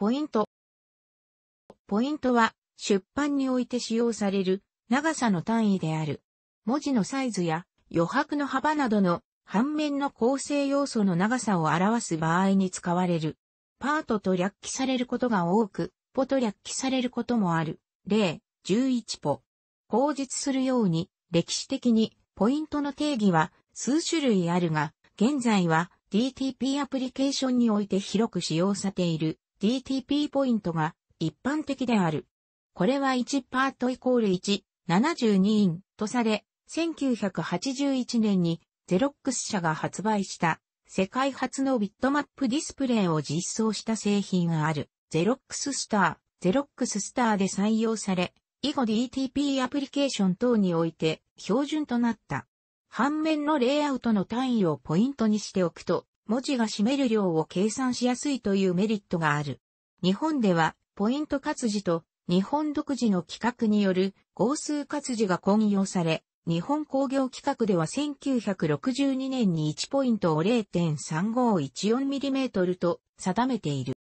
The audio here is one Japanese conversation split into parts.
ポイント。ポイントは、出版において使用される長さの単位である。文字のサイズや余白の幅などの反面の構成要素の長さを表す場合に使われる。パートと略記されることが多く、ポと略記されることもある。例、11ポ。口述するように、歴史的にポイントの定義は数種類あるが、現在は DTP アプリケーションにおいて広く使用されている DTP ポイントが一般的である。これは1パートイコール1、72ンとされ、1981年にゼロックス社が発売した世界初のビットマップディスプレイを実装した製品があるゼロックススター、ゼロックススターで採用され、以後 DTP アプリケーション等において標準となった。反面のレイアウトの単位をポイントにしておくと、文字が占める量を計算しやすいというメリットがある。日本では、ポイント活字と日本独自の規格による合数活字が混用され、日本工業規格では1962年に1ポイントを 0.3514mm と定めている。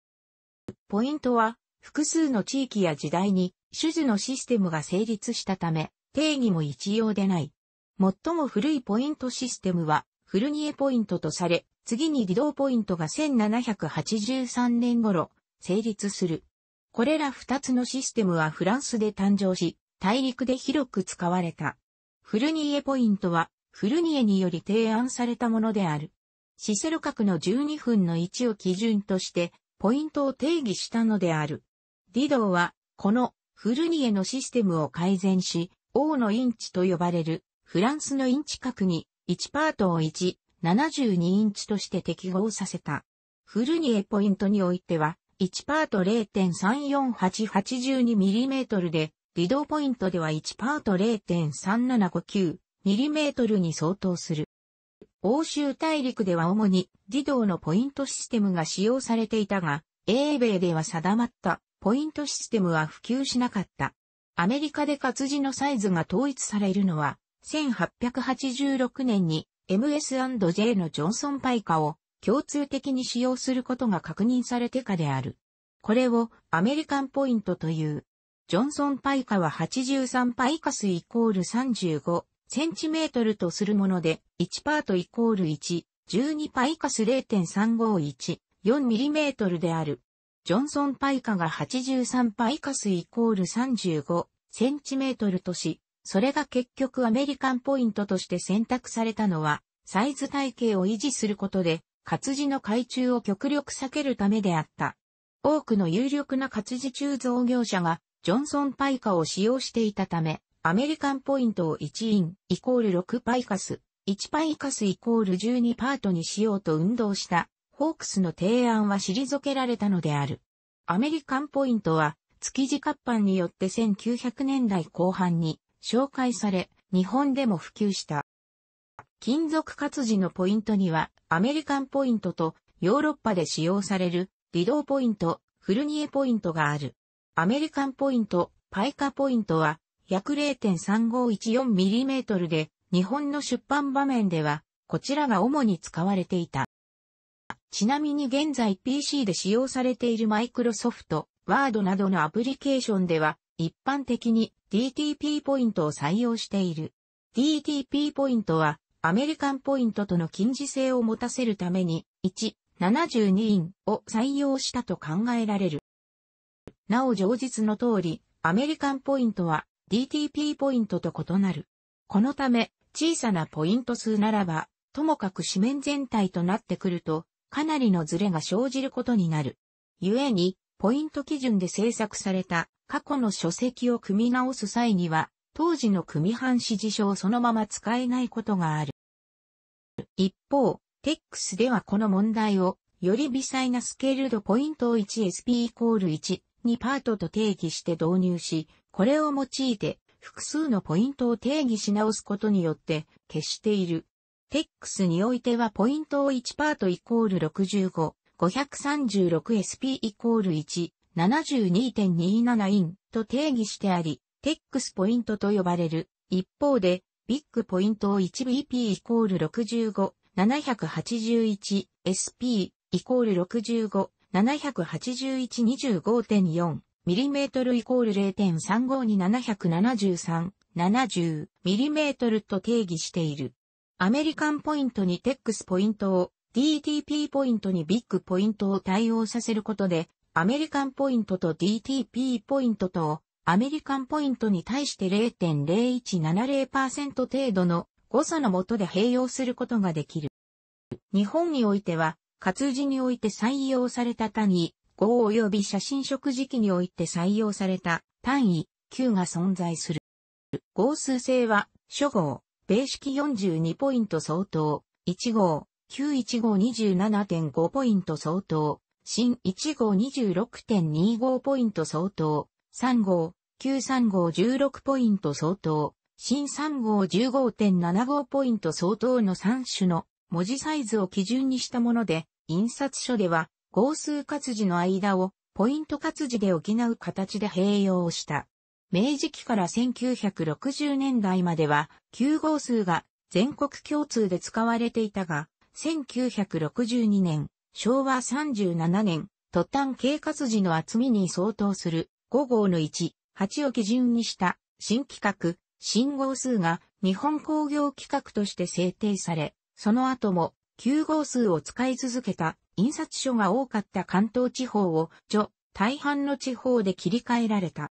ポイントは複数の地域や時代に種図のシステムが成立したため定義も一様でない。最も古いポイントシステムはフルニエポイントとされ、次に議動ポイントが1783年頃、成立する。これら二つのシステムはフランスで誕生し、大陸で広く使われた。フルニエポイントは、フルニエにより提案されたものである。シセル角の12分の1を基準として、ポイントを定義したのである。ディドーは、このフルニエのシステムを改善し、王のインチと呼ばれるフランスのインチ角に1パートを1、72インチとして適合させた。フルニエポイントにおいては、1パート 0.34882mm で、リドポイントでは1パート 0.3759mm に相当する。欧州大陸では主に自動のポイントシステムが使用されていたが、英米では定まったポイントシステムは普及しなかった。アメリカで活字のサイズが統一されるのは、1886年に MS&J のジョンソンパイカを共通的に使用することが確認されてかである。これをアメリカンポイントという。ジョンソンパイカは83パイカスイコール35センチメートルとするもので、1パートイコール1、12パイカス0.351、4ミリメートルである。ジョンソンパイカが83パイカスイコール35センチメートルとし、それが結局アメリカンポイントとして選択されたのは、サイズ体系を維持することで、活字の回中を極力避けるためであった。多くの有力な活字鋳造業者が、ジョンソンパイカを使用していたため、アメリカンポイントを1イン、イコール6パイカス、1パイカスイコール12パートにしようと運動した、ホークスの提案は退けられたのである。アメリカンポイントは、築地活版によって1900年代後半に紹介され、日本でも普及した。金属活字のポイントには、アメリカンポイントとヨーロッパで使用される、リドーポイント、フルニエポイントがある。アメリカンポイント、パイカポイントは、約 0.3514mm で、日本の出版場面では、こちらが主に使われていた。ちなみに現在 PC で使用されているマイクロソフト、ワードなどのアプリケーションでは、一般的に DTP ポイントを採用している。DTP ポイントはアメリカンポイントとの近似性を持たせるために1、72ンを採用したと考えられる。なお上述の通り、アメリカンポイントは DTP ポイントと異なる。このため、小さなポイント数ならば、ともかく紙面全体となってくると、かなりのズレが生じることになる。故に、ポイント基準で制作された過去の書籍を組み直す際には、当時の組版指示書をそのまま使えないことがある。一方、テックスではこの問題を、より微細なスケールドポイントを 1SP イコール1、2パートと定義して導入し、これを用いて複数のポイントを定義し直すことによって消している。テックスにおいてはポイントを1パートイコール65、536SP イコール1、72.27インと定義してあり、テックスポイントと呼ばれる。一方で、ビッグポイントを1 v p イコール65、781、SP イコール65、781、25.4。mm イコール0.35に773、70mm と定義している。アメリカンポイントにテックスポイントを、DTP ポイントにビッグポイントを対応させることで、アメリカンポイントと DTP ポイントと、アメリカンポイントに対して0.0170%程度の誤差のもとで併用することができる。日本においては、活字において採用された単位5及び写真食時期において採用された単位9が存在する。合数性は、初号、米式42ポイント相当、1号、91527.5ポイント相当、新1号26.25ポイント相当、3号、93号16ポイント相当、新3号15.75ポイント相当の3種の文字サイズを基準にしたもので、印刷書では合数活字の間をポイント活字で補う形で併用した。明治期から1960年代までは9号数が全国共通で使われていたが、1962年、昭和37年、突端経活時の厚みに相当する5号の1、8を基準にした新規格、新号数が日本工業規格として制定され、その後も9号数を使い続けた印刷所が多かった関東地方を、除、大半の地方で切り替えられた。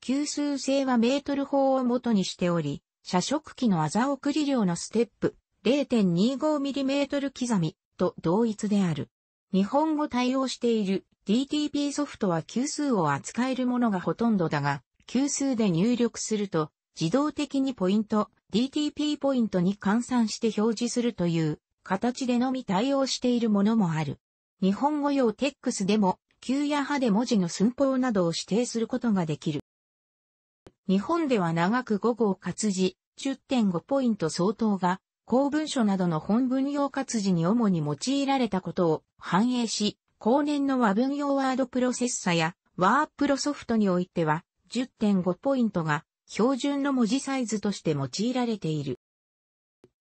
級数制はメートル法を元にしており、社食機のあざ送り量のステップ 0.25mm 刻み、と同一である。日本語対応している DTP ソフトは級数を扱えるものがほとんどだが、級数で入力すると自動的にポイント、DTP ポイントに換算して表示するという形でのみ対応しているものもある。日本語用 TEX でも、級や派で文字の寸法などを指定することができる。日本では長く5号活字10.5ポイント相当が公文書などの本文用活字に主に用いられたことを反映し、後年の和文用ワードプロセッサやワープロソフトにおいては10.5ポイントが標準の文字サイズとして用いられている。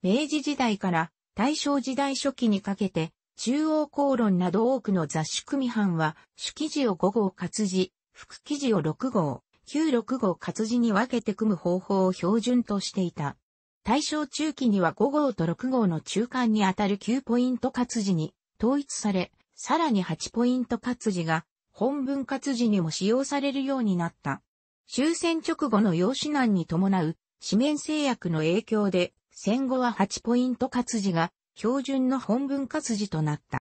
明治時代から大正時代初期にかけて中央公論など多くの雑誌組版は主記事を5号活字、副記事を6号、9、6号活字に分けて組む方法を標準としていた。大正中期には5号と6号の中間にあたる9ポイント活字に統一され、さらに8ポイント活字が本文活字にも使用されるようになった。終戦直後の用紙難に伴う、紙面制約の影響で、戦後は8ポイント活字が標準の本文活字となった。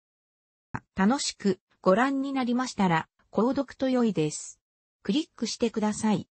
楽しくご覧になりましたら、購読と良いです。クリックしてください。